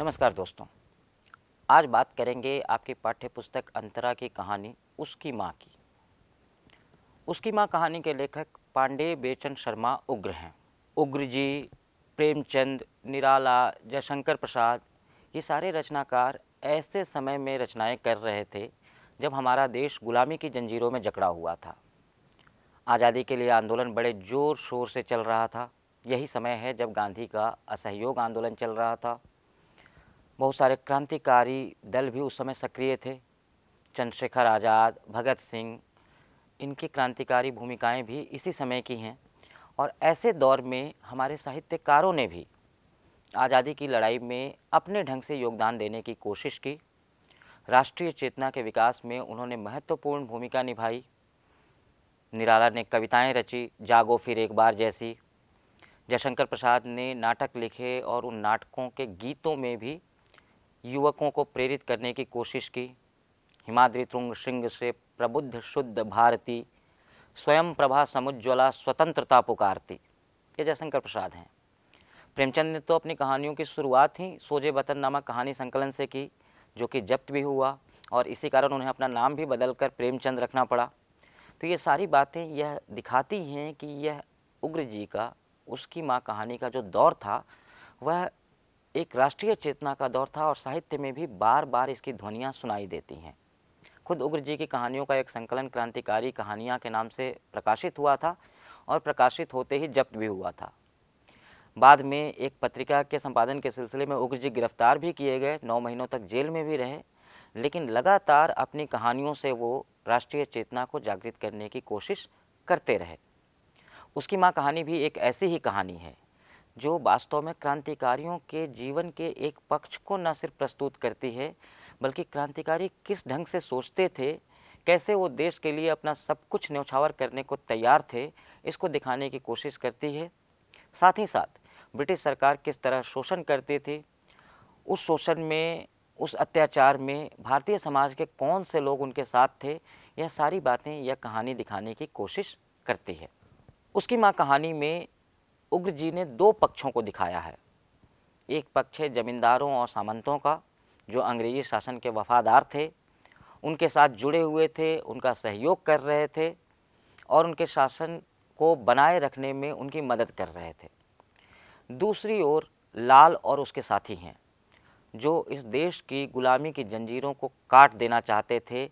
नमस्कार दोस्तों आज बात करेंगे आपकी पाठ्य पुस्तक अंतरा की कहानी उसकी माँ की उसकी माँ कहानी के लेखक पांडे बेचंद शर्मा उग्र हैं उग्र जी प्रेमचंद निराला जयशंकर प्रसाद ये सारे रचनाकार ऐसे समय में रचनाएं कर रहे थे जब हमारा देश गुलामी की जंजीरों में जकड़ा हुआ था आज़ादी के लिए आंदोलन बड़े ज़ोर शोर से चल रहा था यही समय है जब गांधी का असहयोग आंदोलन चल रहा था बहुत सारे क्रांतिकारी दल भी उस समय सक्रिय थे चंद्रशेखर आज़ाद भगत सिंह इनकी क्रांतिकारी भूमिकाएं भी इसी समय की हैं और ऐसे दौर में हमारे साहित्यकारों ने भी आज़ादी की लड़ाई में अपने ढंग से योगदान देने की कोशिश की राष्ट्रीय चेतना के विकास में उन्होंने महत्वपूर्ण भूमिका निभाई निराला ने कविताएं रची जागो फिर एक बार जैसी जयशंकर प्रसाद ने नाटक लिखे और उन नाटकों के गीतों में भी युवकों को प्रेरित करने की कोशिश की हिमाद्री तुंग श्रृंग से प्रबुद्ध शुद्ध भारती स्वयं प्रभा समुज्ज्वला स्वतंत्रता पुकारती ये जयशंकर प्रसाद हैं प्रेमचंद ने तो अपनी कहानियों की शुरुआत ही सोजे वतन नामक कहानी संकलन से की जो कि जब्त भी हुआ और इसी कारण उन्हें अपना नाम भी बदलकर प्रेमचंद रखना पड़ा तो ये सारी बातें यह दिखाती हैं कि यह उग्र जी का उसकी माँ कहानी का जो दौर था वह एक राष्ट्रीय चेतना का दौर था और साहित्य में भी बार बार इसकी ध्वनियाँ सुनाई देती हैं खुद उग्र जी की कहानियों का एक संकलन क्रांतिकारी कहानियाँ के नाम से प्रकाशित हुआ था और प्रकाशित होते ही जब्त भी हुआ था बाद में एक पत्रिका के संपादन के सिलसिले में उग्र जी गिरफ्तार भी किए गए नौ महीनों तक जेल में भी रहे लेकिन लगातार अपनी कहानियों से वो राष्ट्रीय चेतना को जागृत करने की कोशिश करते रहे उसकी माँ कहानी भी एक ऐसी ही कहानी है जो वास्तव में क्रांतिकारियों के जीवन के एक पक्ष को न सिर्फ प्रस्तुत करती है बल्कि क्रांतिकारी किस ढंग से सोचते थे कैसे वो देश के लिए अपना सब कुछ न्यौछावर करने को तैयार थे इसको दिखाने की कोशिश करती है साथ ही साथ ब्रिटिश सरकार किस तरह शोषण करती थी उस शोषण में उस अत्याचार में भारतीय समाज के कौन से लोग उनके साथ थे यह सारी बातें यह कहानी दिखाने की कोशिश करती है उसकी माँ कहानी में उग्र जी ने दो पक्षों को दिखाया है एक पक्ष है जमींदारों और सामंतों का जो अंग्रेजी शासन के वफादार थे उनके साथ जुड़े हुए थे उनका सहयोग कर रहे थे और उनके शासन को बनाए रखने में उनकी मदद कर रहे थे दूसरी ओर लाल और उसके साथी हैं जो इस देश की गुलामी की जंजीरों को काट देना चाहते थे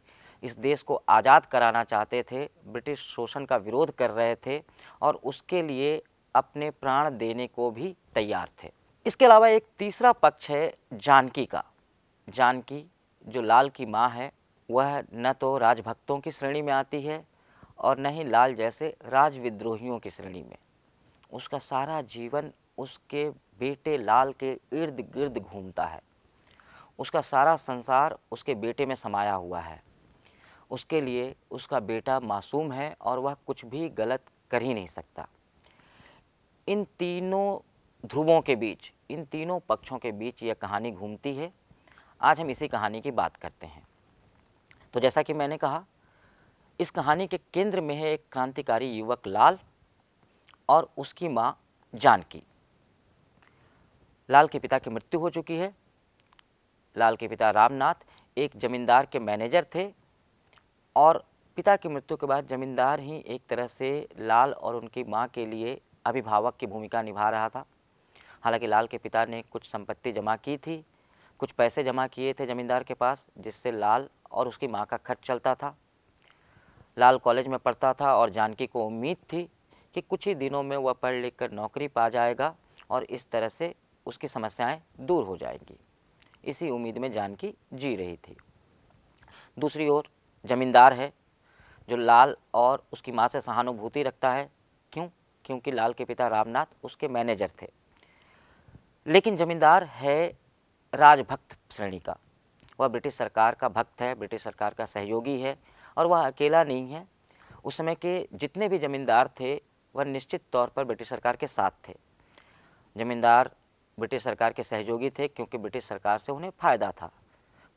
इस देश को आज़ाद कराना चाहते थे ब्रिटिश शोषण का विरोध कर रहे थे और उसके लिए अपने प्राण देने को भी तैयार थे इसके अलावा एक तीसरा पक्ष है जानकी का जानकी जो लाल की माँ है वह न तो राजभक्तों की श्रेणी में आती है और न ही लाल जैसे राज विद्रोहियों की श्रेणी में उसका सारा जीवन उसके बेटे लाल के इर्द गिर्द घूमता है उसका सारा संसार उसके बेटे में समाया हुआ है उसके लिए उसका बेटा मासूम है और वह कुछ भी गलत कर ही नहीं सकता इन तीनों ध्रुवों के बीच इन तीनों पक्षों के बीच यह कहानी घूमती है आज हम इसी कहानी की बात करते हैं तो जैसा कि मैंने कहा इस कहानी के केंद्र में है एक क्रांतिकारी युवक लाल और उसकी माँ जानकी लाल के पिता की मृत्यु हो चुकी है लाल के पिता रामनाथ एक जमींदार के मैनेजर थे और पिता की मृत्यु के बाद जमींदार ही एक तरह से लाल और उनकी माँ के लिए अभिभावक की भूमिका निभा रहा था हालांकि लाल के पिता ने कुछ संपत्ति जमा की थी कुछ पैसे जमा किए थे ज़मींदार के पास जिससे लाल और उसकी माँ का खर्च चलता था लाल कॉलेज में पढ़ता था और जानकी को उम्मीद थी कि कुछ ही दिनों में वह पढ़ लिख कर नौकरी पा जाएगा और इस तरह से उसकी समस्याएं दूर हो जाएंगी इसी उम्मीद में जानकी जी रही थी दूसरी ओर ज़मींदार है जो लाल और उसकी माँ से सहानुभूति रखता है क्यों क्योंकि लाल के पिता रामनाथ उसके मैनेजर थे लेकिन जमींदार है राजभक्त श्रेणी का वह ब्रिटिश सरकार का भक्त है ब्रिटिश सरकार का सहयोगी है और वह अकेला नहीं है उस समय के जितने भी जमींदार थे वह निश्चित तौर पर ब्रिटिश सरकार के साथ थे जमींदार ब्रिटिश सरकार के सहयोगी थे क्योंकि ब्रिटिश सरकार से उन्हें फ़ायदा था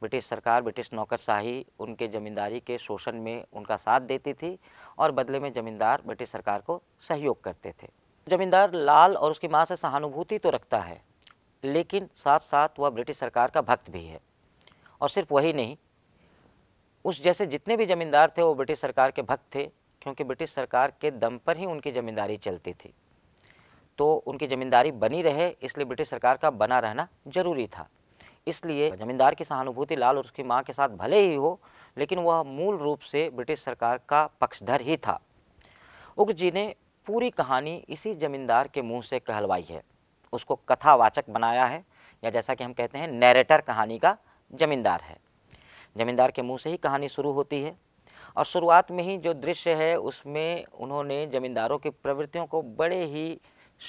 ब्रिटिश सरकार ब्रिटिश नौकरशाही उनके ज़मींदारी के शोषण में उनका साथ देती थी और बदले में ज़मींदार ब्रिटिश सरकार को सहयोग करते थे ज़मींदार लाल और उसकी माँ से सहानुभूति तो रखता है लेकिन साथ साथ वह ब्रिटिश सरकार का भक्त भी है और सिर्फ वही नहीं उस जैसे जितने भी ज़मींदार थे वो ब्रिटिश सरकार के भक्त थे क्योंकि ब्रिटिश सरकार के दम पर ही उनकी ज़मींदारी चलती थी तो उनकी ज़मींदारी बनी रहे इसलिए ब्रिटिश सरकार का बना रहना ज़रूरी था इसलिए जमींदार की सहानुभूति लाल और उसकी माँ के साथ भले ही हो लेकिन वह मूल रूप से ब्रिटिश सरकार का पक्षधर ही था उग्र जी ने पूरी कहानी इसी जमींदार के मुंह से कहलवाई है उसको कथावाचक बनाया है या जैसा कि हम कहते हैं नैरेटर कहानी का जमींदार है जमींदार के मुंह से ही कहानी शुरू होती है और शुरुआत में ही जो दृश्य है उसमें उन्होंने जमींदारों की प्रवृत्तियों को बड़े ही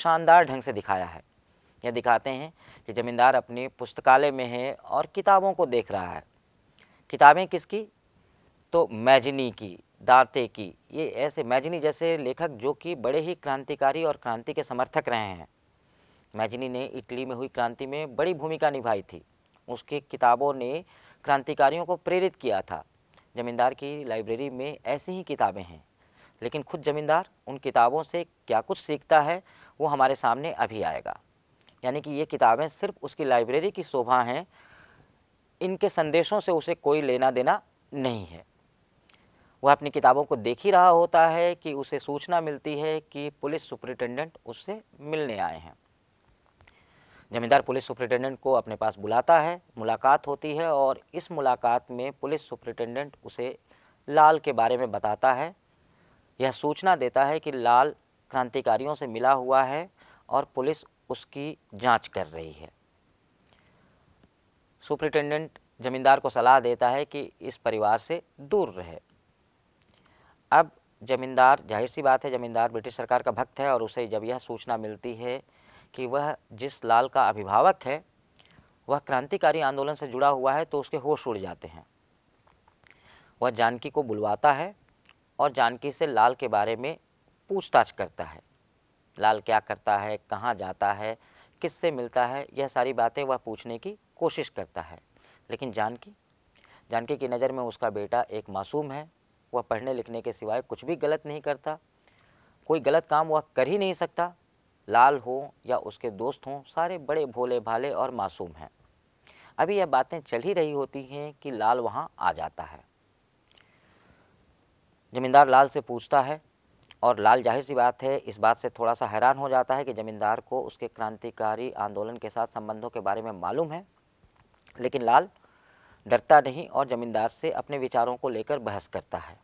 शानदार ढंग से दिखाया है यह दिखाते हैं कि ज़मींदार अपने पुस्तकालय में है और किताबों को देख रहा है किताबें किसकी तो मैजनी की दाते की ये ऐसे मैजनी जैसे लेखक जो कि बड़े ही क्रांतिकारी और क्रांति के समर्थक रहे हैं मैजनी ने इटली में हुई क्रांति में बड़ी भूमिका निभाई थी उसकी किताबों ने क्रांतिकारियों को प्रेरित किया था ज़मींदार की लाइब्रेरी में ऐसी ही किताबें हैं लेकिन खुद ज़मींदार उन किताबों से क्या कुछ सीखता है वो हमारे सामने अभी आएगा यानी कि ये किताबें सिर्फ उसकी लाइब्रेरी की शोभा हैं इनके संदेशों से उसे कोई लेना देना नहीं है वह अपनी किताबों को देख ही रहा होता है कि उसे सूचना मिलती है कि पुलिस सुपरिटेंडेंट उससे मिलने आए हैं जमींदार पुलिस सुपरिटेंडेंट को अपने पास बुलाता है मुलाकात होती है और इस मुलाकात में पुलिस सुपरिटेंडेंट उसे लाल के बारे में बताता है यह सूचना देता है कि लाल क्रांतिकारियों से मिला हुआ है और पुलिस उसकी जांच कर रही है सुप्रिटेंडेंट ज़मींदार को सलाह देता है कि इस परिवार से दूर रहे अब ज़मींदार जाहिर सी बात है ज़मींदार ब्रिटिश सरकार का भक्त है और उसे जब यह सूचना मिलती है कि वह जिस लाल का अभिभावक है वह क्रांतिकारी आंदोलन से जुड़ा हुआ है तो उसके होश उड़ जाते हैं वह जानकी को बुलवाता है और जानकी से लाल के बारे में पूछताछ करता है लाल क्या करता है कहाँ जाता है किससे मिलता है यह सारी बातें वह पूछने की कोशिश करता है लेकिन जानकी जानकी की नज़र में उसका बेटा एक मासूम है वह पढ़ने लिखने के सिवाय कुछ भी गलत नहीं करता कोई गलत काम वह कर ही नहीं सकता लाल हो या उसके दोस्त हों सारे बड़े भोले भाले और मासूम हैं अभी यह बातें चल ही रही होती हैं कि लाल वहाँ आ जाता है ज़मींदार लाल से पूछता है और लाल जाहिर सी बात है इस बात से थोड़ा सा हैरान हो जाता है कि ज़मींदार को उसके क्रांतिकारी आंदोलन के साथ संबंधों के बारे में मालूम है लेकिन लाल डरता नहीं और ज़मींदार से अपने विचारों को लेकर बहस करता है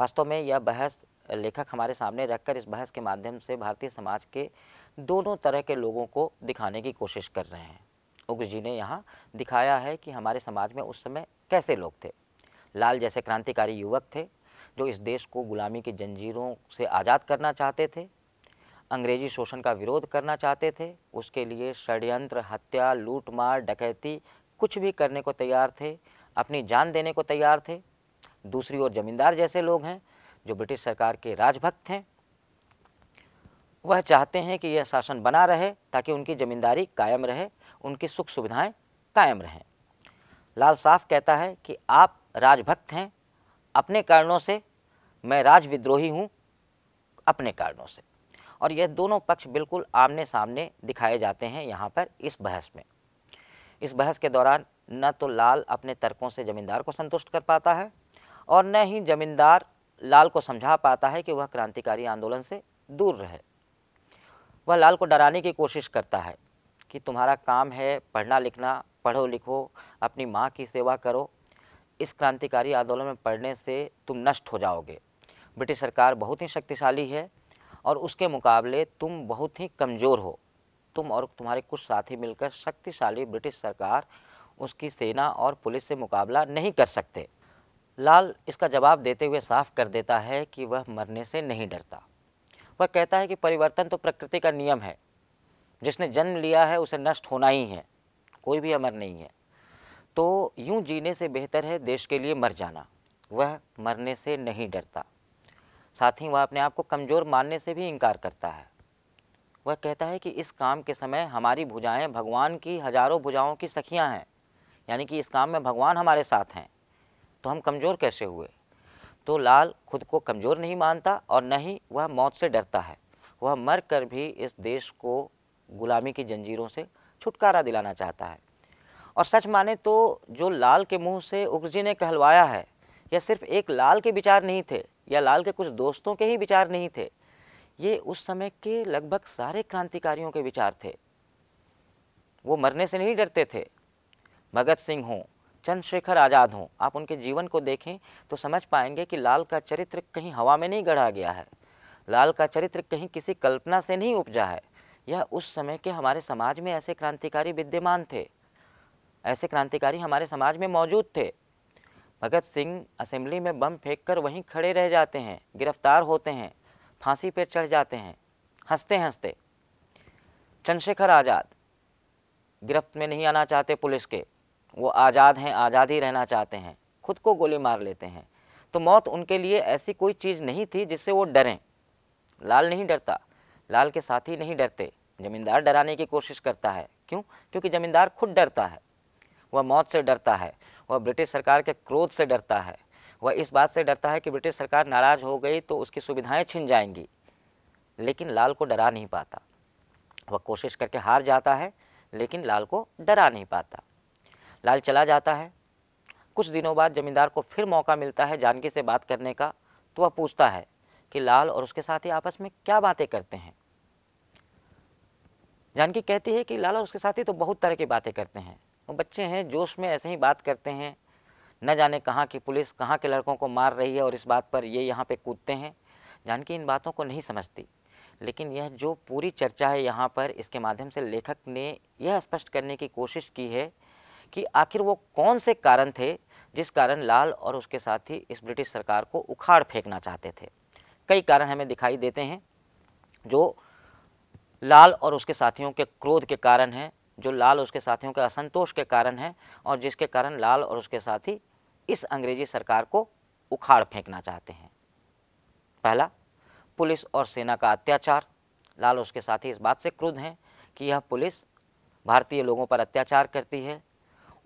वास्तव में यह बहस लेखक हमारे सामने रखकर इस बहस के माध्यम से भारतीय समाज के दोनों तरह के लोगों को दिखाने की कोशिश कर रहे हैं उग्र जी ने यहाँ दिखाया है कि हमारे समाज में उस समय कैसे लोग थे लाल जैसे क्रांतिकारी युवक थे जो इस देश को गुलामी की जंजीरों से आज़ाद करना चाहते थे अंग्रेजी शोषण का विरोध करना चाहते थे उसके लिए षड्यंत्र हत्या लूटमार डकैती कुछ भी करने को तैयार थे अपनी जान देने को तैयार थे दूसरी ओर जमींदार जैसे लोग हैं जो ब्रिटिश सरकार के राजभक्त हैं वह चाहते हैं कि यह शासन बना रहे ताकि उनकी ज़मींदारी कायम रहे उनकी सुख सुविधाएं कायम रहें लाल साफ कहता है कि आप राजभक्त हैं अपने कारणों से मैं राज विद्रोही हूँ अपने कारणों से और यह दोनों पक्ष बिल्कुल आमने सामने दिखाए जाते हैं यहाँ पर इस बहस में इस बहस के दौरान न तो लाल अपने तर्कों से ज़मींदार को संतुष्ट कर पाता है और न ही ज़मींदार लाल को समझा पाता है कि वह क्रांतिकारी आंदोलन से दूर रहे वह लाल को डराने की कोशिश करता है कि तुम्हारा काम है पढ़ना लिखना पढ़ो लिखो अपनी माँ की सेवा करो इस क्रांतिकारी आंदोलन में पढ़ने से तुम नष्ट हो जाओगे ब्रिटिश सरकार बहुत ही शक्तिशाली है और उसके मुकाबले तुम बहुत ही कमज़ोर हो तुम और तुम्हारे कुछ साथी मिलकर शक्तिशाली ब्रिटिश सरकार उसकी सेना और पुलिस से मुकाबला नहीं कर सकते लाल इसका जवाब देते हुए साफ कर देता है कि वह मरने से नहीं डरता वह कहता है कि परिवर्तन तो प्रकृति का नियम है जिसने जन्म लिया है उसे नष्ट होना ही है कोई भी अमर नहीं है तो यूं जीने से बेहतर है देश के लिए मर जाना वह मरने से नहीं डरता साथ ही वह अपने आप को कमज़ोर मानने से भी इनकार करता है वह कहता है कि इस काम के समय हमारी भुजाएं भगवान की हजारों भुजाओं की सखियां हैं यानी कि इस काम में भगवान हमारे साथ हैं तो हम कमज़ोर कैसे हुए तो लाल खुद को कमज़ोर नहीं मानता और न ही वह मौत से डरता है वह मर कर भी इस देश को गुलामी की जंजीरों से छुटकारा दिलाना चाहता है और सच माने तो जो लाल के मुंह से जी ने कहलवाया है यह सिर्फ एक लाल के विचार नहीं थे या लाल के कुछ दोस्तों के ही विचार नहीं थे ये उस समय के लगभग सारे क्रांतिकारियों के विचार थे वो मरने से नहीं डरते थे भगत सिंह हों चंद्रशेखर आज़ाद हों आप उनके जीवन को देखें तो समझ पाएंगे कि लाल का चरित्र कहीं हवा में नहीं गढ़ा गया है लाल का चरित्र कहीं किसी कल्पना से नहीं उपजा है यह उस समय के हमारे समाज में ऐसे क्रांतिकारी विद्यमान थे ऐसे क्रांतिकारी हमारे समाज में मौजूद थे भगत सिंह असेंबली में बम फेंककर वहीं खड़े रह जाते हैं गिरफ्तार होते हैं फांसी पर चढ़ जाते हैं हंसते हंसते चंद्रशेखर आज़ाद गिरफ्त में नहीं आना चाहते पुलिस के वो आज़ाद हैं आज़ाद ही रहना चाहते हैं खुद को गोली मार लेते हैं तो मौत उनके लिए ऐसी कोई चीज़ नहीं थी जिससे वो डरें लाल नहीं डरता लाल के साथी नहीं डरते ज़मींदार डराने की कोशिश करता है क्यों क्योंकि ज़मींदार खुद डरता है वह मौत से डरता है वह ब्रिटिश सरकार के क्रोध से डरता है वह इस बात से डरता है कि ब्रिटिश सरकार नाराज़ हो गई तो उसकी सुविधाएं छिन जाएंगी लेकिन लाल को डरा नहीं पाता वह कोशिश करके हार जाता है लेकिन लाल को डरा नहीं पाता लाल चला जाता है कुछ दिनों बाद जमींदार को फिर मौका मिलता है जानकी से बात करने का तो वह पूछता है कि लाल और उसके साथी आपस में क्या बातें करते हैं जानकी कहती है कि लाल और उसके साथी तो बहुत तरह की बातें करते हैं वो बच्चे हैं जोश में ऐसे ही बात करते हैं न जाने कहाँ की पुलिस कहाँ के लड़कों को मार रही है और इस बात पर ये यहाँ पे कूदते हैं जानकी इन बातों को नहीं समझती लेकिन यह जो पूरी चर्चा है यहाँ पर इसके माध्यम से लेखक ने यह स्पष्ट करने की कोशिश की है कि आखिर वो कौन से कारण थे जिस कारण लाल और उसके साथी इस ब्रिटिश सरकार को उखाड़ फेंकना चाहते थे कई कारण हमें दिखाई देते हैं जो लाल और उसके साथियों के क्रोध के कारण हैं जो लाल उसके साथियों के असंतोष के कारण है और जिसके कारण लाल और उसके साथी इस अंग्रेजी सरकार को उखाड़ फेंकना चाहते हैं पहला पुलिस और सेना का अत्याचार लाल उसके साथी इस बात से क्रुद्ध हैं कि यह पुलिस भारतीय लोगों पर अत्याचार करती है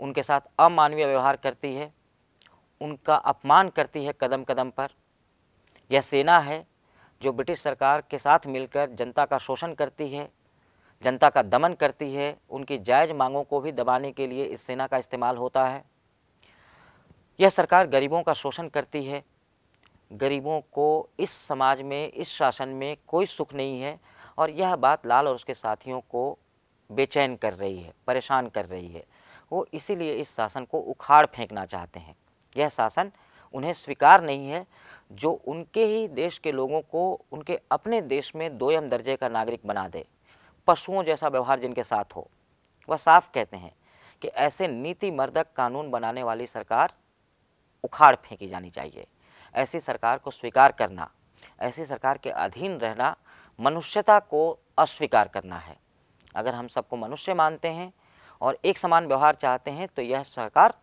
उनके साथ अमानवीय व्यवहार करती है उनका अपमान करती है कदम कदम पर यह सेना है जो ब्रिटिश सरकार के साथ मिलकर जनता का शोषण करती है जनता का दमन करती है उनकी जायज़ मांगों को भी दबाने के लिए इस सेना का इस्तेमाल होता है यह सरकार गरीबों का शोषण करती है गरीबों को इस समाज में इस शासन में कोई सुख नहीं है और यह बात लाल और उसके साथियों को बेचैन कर रही है परेशान कर रही है वो इसीलिए इस शासन को उखाड़ फेंकना चाहते हैं यह शासन उन्हें स्वीकार नहीं है जो उनके ही देश के लोगों को उनके अपने देश में दोयम दर्जे का नागरिक बना दे पशुओं जैसा व्यवहार जिनके साथ हो वह साफ कहते हैं कि ऐसे नीति मर्दक कानून बनाने वाली सरकार उखाड़ फेंकी जानी चाहिए ऐसी सरकार को स्वीकार करना ऐसी सरकार के अधीन रहना मनुष्यता को अस्वीकार करना है अगर हम सबको मनुष्य मानते हैं और एक समान व्यवहार चाहते हैं तो यह सरकार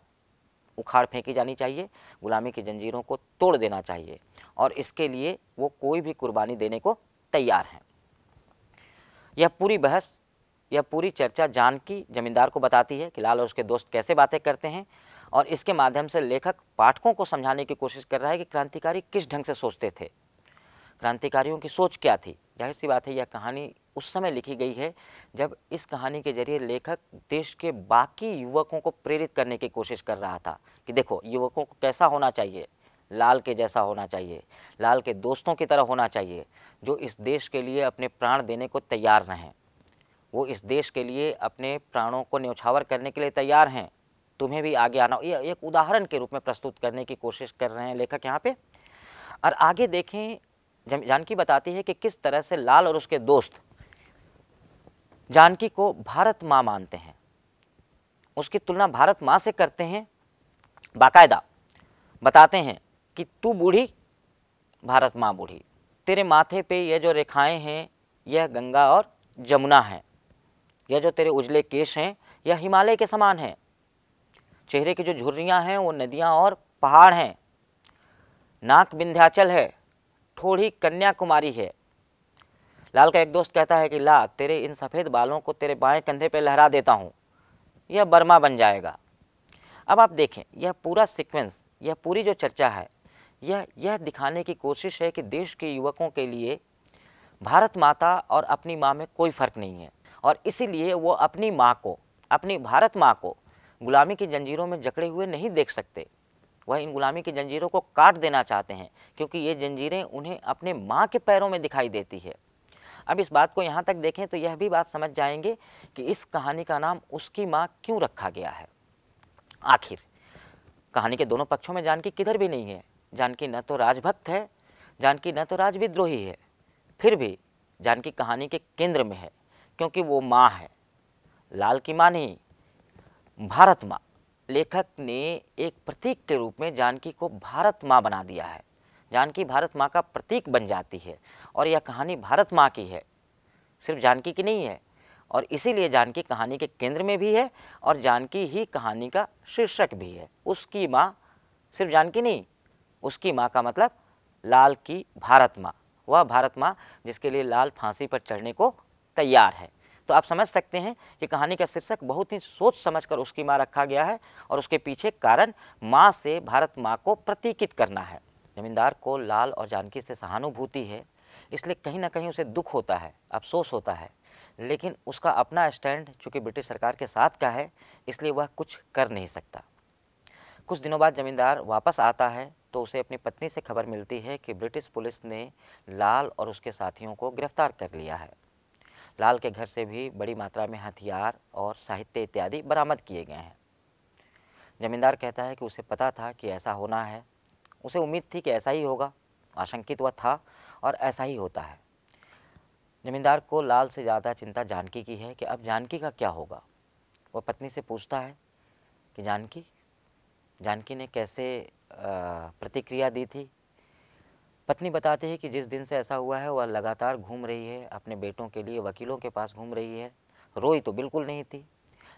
उखाड़ फेंकी जानी चाहिए गुलामी की जंजीरों को तोड़ देना चाहिए और इसके लिए वो कोई भी कुर्बानी देने को तैयार हैं यह पूरी बहस यह पूरी चर्चा जानकी जमींदार को बताती है कि लाल और उसके दोस्त कैसे बातें करते हैं और इसके माध्यम से लेखक पाठकों को समझाने की कोशिश कर रहा है कि क्रांतिकारी किस ढंग से सोचते थे क्रांतिकारियों की सोच क्या थी जाहिर सी बात है यह कहानी उस समय लिखी गई है जब इस कहानी के जरिए लेखक देश के बाकी युवकों को प्रेरित करने की कोशिश कर रहा था कि देखो युवकों को कैसा होना चाहिए लाल के जैसा होना चाहिए लाल के दोस्तों की तरह होना चाहिए जो इस देश के लिए अपने प्राण देने को तैयार रहें वो इस देश के लिए अपने प्राणों को न्यौछावर करने के लिए तैयार हैं तुम्हें भी आगे आना ये एक उदाहरण के रूप में प्रस्तुत करने की कोशिश कर रहे हैं लेखक यहाँ पे और आगे देखें जानकी बताती है कि किस तरह से लाल और उसके दोस्त जानकी को भारत माँ मानते हैं उसकी तुलना भारत माँ से करते हैं बाकायदा बताते हैं कि तू बूढ़ी भारत माँ बूढ़ी तेरे माथे पे यह जो रेखाएं हैं यह गंगा और जमुना है यह जो तेरे उजले केश हैं यह हिमालय के समान हैं चेहरे की जो झुर्रियाँ हैं वो नदियाँ और पहाड़ हैं नाक विंध्याचल है थोड़ी कन्याकुमारी है लाल का एक दोस्त कहता है कि ला तेरे इन सफ़ेद बालों को तेरे बाएं कंधे पर लहरा देता हूँ यह बर्मा बन जाएगा अब आप देखें यह पूरा सीक्वेंस यह पूरी जो चर्चा है यह यह दिखाने की कोशिश है कि देश के युवकों के लिए भारत माता और अपनी माँ में कोई फ़र्क नहीं है और इसीलिए वो अपनी माँ को अपनी भारत माँ को गुलामी की जंजीरों में जकड़े हुए नहीं देख सकते वह इन गुलामी की जंजीरों को काट देना चाहते हैं क्योंकि ये जंजीरें उन्हें अपने माँ के पैरों में दिखाई देती है अब इस बात को यहाँ तक देखें तो यह भी बात समझ जाएंगे कि इस कहानी का नाम उसकी माँ क्यों रखा गया है आखिर कहानी के दोनों पक्षों में जानकी किधर भी नहीं है जानकी न तो राजभक्त है जानकी न तो राज विद्रोही है फिर भी जानकी कहानी के केंद्र में है क्योंकि वो माँ है लाल की माँ नहीं भारत माँ लेखक ने एक प्रतीक के रूप में जानकी को भारत माँ बना दिया है जानकी भारत माँ का प्रतीक बन जाती है और यह कहानी भारत माँ की है सिर्फ जानकी की नहीं है और इसीलिए जानकी कहानी के केंद्र में भी है और जानकी ही कहानी का शीर्षक भी है उसकी माँ सिर्फ जानकी नहीं उसकी माँ का मतलब लाल की भारत माँ वह भारत माँ जिसके लिए लाल फांसी पर चढ़ने को तैयार है तो आप समझ सकते हैं कि कहानी का शीर्षक बहुत ही सोच समझकर उसकी माँ रखा गया है और उसके पीछे कारण माँ से भारत माँ को प्रतीकित करना है जमींदार को लाल और जानकी से सहानुभूति है इसलिए कहीं ना कहीं उसे दुख होता है अफसोस होता है लेकिन उसका अपना स्टैंड चूँकि ब्रिटिश सरकार के साथ का है इसलिए वह कुछ कर नहीं सकता कुछ दिनों बाद जमींदार वापस आता है तो उसे अपनी पत्नी से खबर मिलती है कि ब्रिटिश पुलिस ने लाल और उसके साथियों को गिरफ्तार कर लिया है लाल के घर से भी बड़ी मात्रा में हथियार और साहित्य इत्यादि बरामद किए गए हैं जमींदार कहता है कि उसे पता था कि ऐसा होना है उसे उम्मीद थी कि ऐसा ही होगा आशंकित वह था और ऐसा ही होता है जमींदार को लाल से ज़्यादा चिंता जानकी की है कि अब जानकी का क्या होगा वह पत्नी से पूछता है कि जानकी जानकी ने कैसे प्रतिक्रिया दी थी पत्नी बताती है कि जिस दिन से ऐसा हुआ है वह लगातार घूम रही है अपने बेटों के लिए वकीलों के पास घूम रही है रोई तो बिल्कुल नहीं थी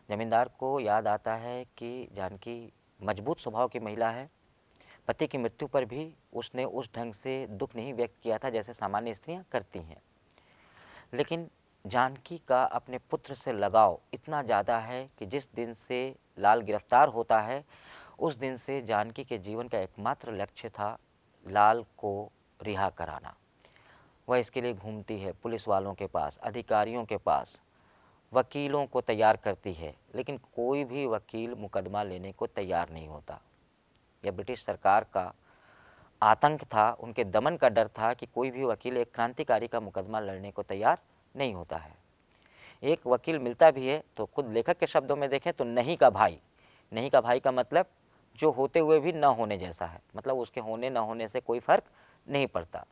जमींदार को याद आता है कि जानकी मजबूत स्वभाव की महिला है पति की मृत्यु पर भी उसने उस ढंग से दुख नहीं व्यक्त किया था जैसे सामान्य स्त्रियां करती हैं लेकिन जानकी का अपने पुत्र से लगाव इतना ज़्यादा है कि जिस दिन से लाल गिरफ्तार होता है उस दिन से जानकी के जीवन का एकमात्र लक्ष्य था लाल को रिहा कराना वह इसके लिए घूमती है पुलिस वालों के पास अधिकारियों के पास वकीलों को तैयार करती है लेकिन कोई भी वकील मुकदमा लेने को तैयार नहीं होता यह ब्रिटिश सरकार का आतंक था उनके दमन का डर था कि कोई भी वकील एक क्रांतिकारी का मुकदमा लड़ने को तैयार नहीं होता है एक वकील मिलता भी है तो खुद लेखक के शब्दों में देखें तो नहीं का भाई नहीं का भाई का मतलब जो होते हुए भी न होने जैसा है मतलब उसके होने न होने से कोई फ़र्क नहीं पड़ता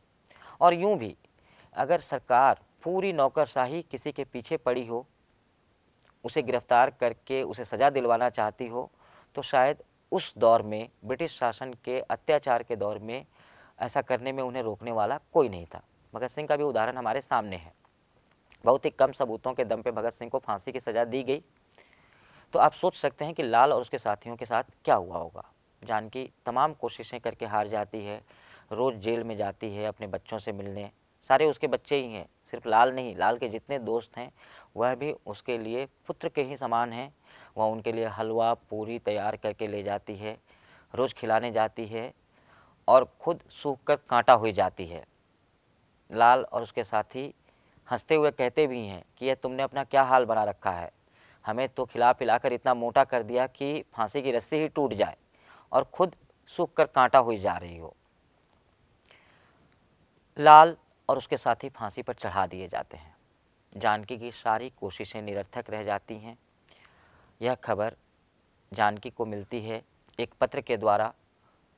और यूँ भी अगर सरकार पूरी नौकरशाही किसी के पीछे पड़ी हो उसे गिरफ्तार करके उसे सज़ा दिलवाना चाहती हो तो शायद उस दौर में ब्रिटिश शासन के अत्याचार के दौर में ऐसा करने में उन्हें रोकने वाला कोई नहीं था भगत सिंह का भी उदाहरण हमारे सामने है बहुत ही कम सबूतों के दम पे भगत सिंह को फांसी की सज़ा दी गई तो आप सोच सकते हैं कि लाल और उसके साथियों के साथ क्या हुआ होगा जानकी तमाम कोशिशें करके हार जाती है रोज़ जेल में जाती है अपने बच्चों से मिलने सारे उसके बच्चे ही हैं सिर्फ लाल नहीं लाल के जितने दोस्त हैं वह भी उसके लिए पुत्र के ही समान हैं वह उनके लिए हलवा पूरी तैयार करके ले जाती है रोज़ खिलाने जाती है और खुद सूख कर कांटा हुई जाती है लाल और उसके साथी हंसते हुए कहते भी हैं कि यह तुमने अपना क्या हाल बना रखा है हमें तो खिला पिला कर इतना मोटा कर दिया कि फांसी की रस्सी ही टूट जाए और खुद सूख कर कांटा हुई जा रही हो लाल और उसके साथी फांसी पर चढ़ा दिए जाते हैं जानकी की सारी कोशिशें निरर्थक रह जाती हैं यह खबर जानकी को मिलती है एक पत्र के द्वारा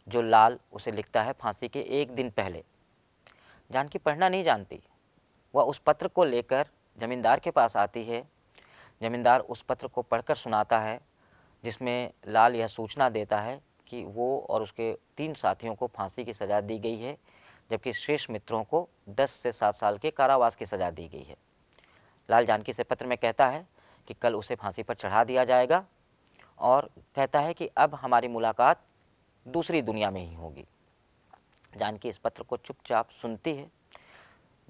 जो लाल उसे लिखता है फांसी के एक दिन पहले जानकी पढ़ना नहीं जानती वह उस पत्र को लेकर जमींदार के पास आती है जमींदार उस पत्र को पढ़कर सुनाता है जिसमें लाल यह सूचना देता है कि वो और उसके तीन साथियों को फांसी की सज़ा दी गई है जबकि शेष मित्रों को 10 से 7 साल के कारावास की सज़ा दी गई है लाल जानकी से पत्र में कहता है कि कल उसे फांसी पर चढ़ा दिया जाएगा और कहता है कि अब हमारी मुलाकात दूसरी दुनिया में ही होगी जानकी इस पत्र को चुपचाप सुनती है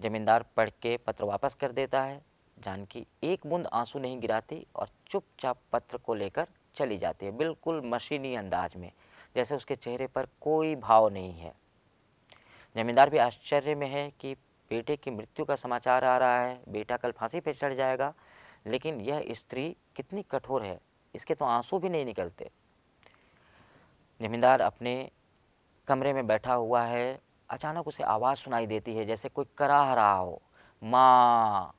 ज़मींदार पढ़ के पत्र वापस कर देता है जानकी एक बूंद आंसू नहीं गिराती और चुपचाप पत्र को लेकर चली जाती है बिल्कुल मशीनी अंदाज में जैसे उसके चेहरे पर कोई भाव नहीं है जमींदार भी आश्चर्य में है कि बेटे की मृत्यु का समाचार आ रहा है बेटा कल फांसी पर चढ़ जाएगा लेकिन यह स्त्री कितनी कठोर है इसके तो आंसू भी नहीं निकलते जमींदार अपने कमरे में बैठा हुआ है अचानक उसे आवाज़ सुनाई देती है जैसे कोई कराह रहा हो माँ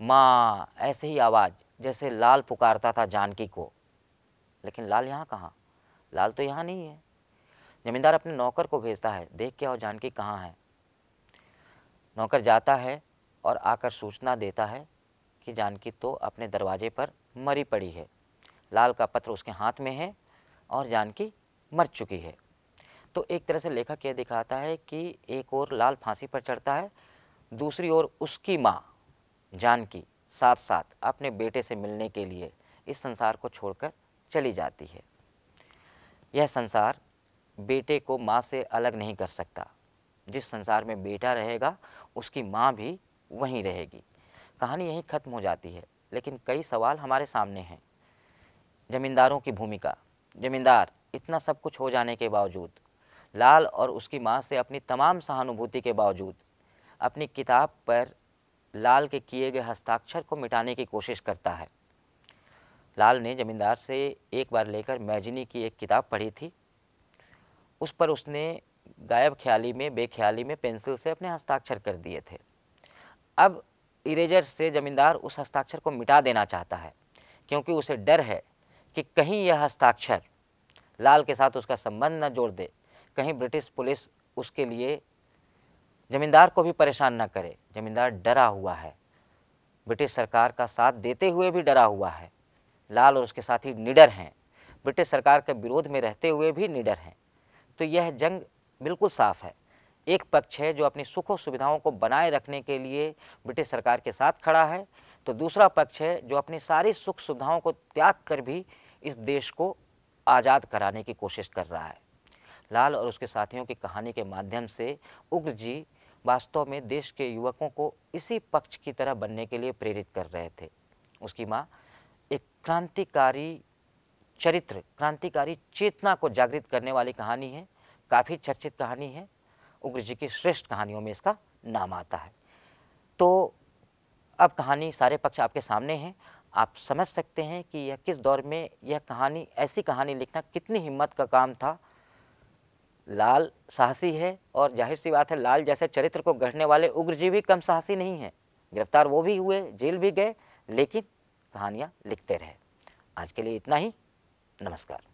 माँ ऐसे ही आवाज़ जैसे लाल पुकारता था जानकी को लेकिन लाल यहाँ कहाँ लाल तो यहाँ नहीं है जमींदार अपने नौकर को भेजता है देख के आओ जानकी कहाँ है नौकर जाता है और आकर सूचना देता है कि जानकी तो अपने दरवाजे पर मरी पड़ी है लाल का पत्र उसके हाथ में है और जानकी मर चुकी है तो एक तरह से लेखक यह दिखाता है कि एक और लाल फांसी पर चढ़ता है दूसरी ओर उसकी माँ जानकी साथ साथ अपने बेटे से मिलने के लिए इस संसार को छोड़कर चली जाती है यह संसार बेटे को माँ से अलग नहीं कर सकता जिस संसार में बेटा रहेगा उसकी माँ भी वहीं रहेगी कहानी यहीं ख़त्म हो जाती है लेकिन कई सवाल हमारे सामने हैं ज़मींदारों की भूमिका ज़मींदार इतना सब कुछ हो जाने के बावजूद लाल और उसकी माँ से अपनी तमाम सहानुभूति के बावजूद अपनी किताब पर लाल के किए गए हस्ताक्षर को मिटाने की कोशिश करता है लाल ने ज़मींदार से एक बार लेकर मैजिनी की एक किताब पढ़ी थी उस पर उसने गायब ख्याली में बेख्याली में पेंसिल से अपने हस्ताक्षर कर दिए थे अब इरेजर से ज़मींदार उस हस्ताक्षर को मिटा देना चाहता है क्योंकि उसे डर है कि कहीं यह हस्ताक्षर लाल के साथ उसका संबंध न जोड़ दे कहीं ब्रिटिश पुलिस उसके लिए जमींदार को भी परेशान ना करे जमींदार डरा हुआ है ब्रिटिश सरकार का साथ देते हुए भी डरा हुआ है लाल और उसके साथी निडर हैं ब्रिटिश सरकार के विरोध में रहते हुए भी निडर हैं तो यह जंग बिल्कुल साफ है एक पक्ष है जो अपनी और सुविधाओं को बनाए रखने के लिए ब्रिटिश सरकार के साथ खड़ा है तो दूसरा पक्ष है जो अपनी सारी सुख सुविधाओं को त्याग कर भी इस देश को आज़ाद कराने की कोशिश कर रहा है लाल और उसके साथियों की कहानी के माध्यम से उग्र जी वास्तव में देश के युवकों को इसी पक्ष की तरह बनने के लिए प्रेरित कर रहे थे उसकी माँ एक क्रांतिकारी चरित्र क्रांतिकारी चेतना को जागृत करने वाली कहानी है काफ़ी चर्चित कहानी है उग्र जी की श्रेष्ठ कहानियों में इसका नाम आता है तो अब कहानी सारे पक्ष आपके सामने हैं आप समझ सकते हैं कि यह किस दौर में यह कहानी ऐसी कहानी लिखना कितनी हिम्मत का काम था लाल साहसी है और जाहिर सी बात है लाल जैसे चरित्र को गढ़ने वाले उग्रजीवी कम साहसी नहीं हैं गिरफ्तार वो भी हुए जेल भी गए लेकिन कहानियाँ लिखते रहे आज के लिए इतना ही नमस्कार